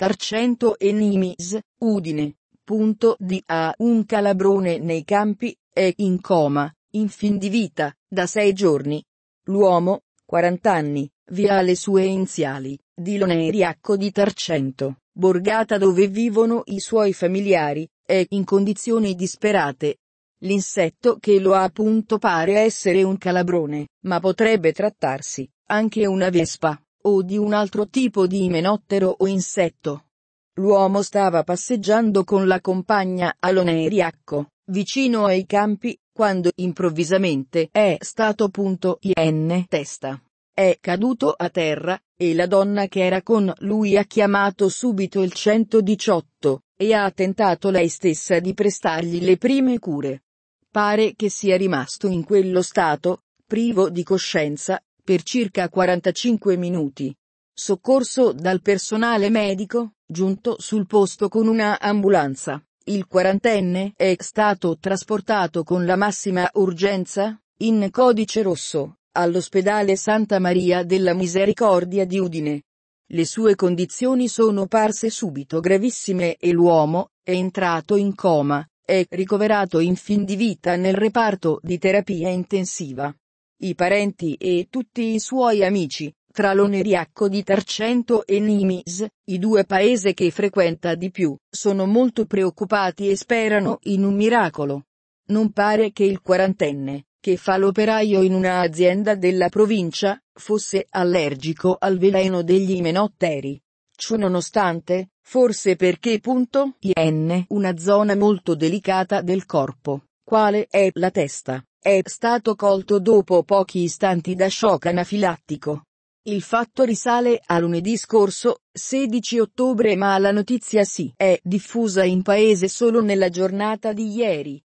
Tarcento e Nimis, Udine. Punto di A. Un calabrone nei campi, è in coma, in fin di vita, da sei giorni. L'uomo, 40 anni, viale sue iniziali, di Loneriacco di Tarcento, borgata dove vivono i suoi familiari, è in condizioni disperate. L'insetto che lo ha appunto pare essere un calabrone, ma potrebbe trattarsi anche una vespa o di un altro tipo di imenottero o insetto. L'uomo stava passeggiando con la compagna a Loneriacco, vicino ai campi, quando improvvisamente è stato punto in testa. È caduto a terra, e la donna che era con lui ha chiamato subito il 118, e ha tentato lei stessa di prestargli le prime cure. Pare che sia rimasto in quello stato, privo di coscienza, per circa 45 minuti. Soccorso dal personale medico, giunto sul posto con una ambulanza. Il quarantenne è stato trasportato con la massima urgenza, in codice rosso, all'ospedale Santa Maria della Misericordia di Udine. Le sue condizioni sono parse subito gravissime e l'uomo, è entrato in coma, è ricoverato in fin di vita nel reparto di terapia intensiva i parenti e tutti i suoi amici, tra l'oneriacco di Tarcento e Nimis, i due paesi che frequenta di più, sono molto preoccupati e sperano in un miracolo. Non pare che il quarantenne, che fa l'operaio in una azienda della provincia, fosse allergico al veleno degli imenotteri. Ciò nonostante, forse perché punto, in una zona molto delicata del corpo quale è la testa, è stato colto dopo pochi istanti da shock anafilattico. Il fatto risale a lunedì scorso, 16 ottobre ma la notizia si è diffusa in paese solo nella giornata di ieri.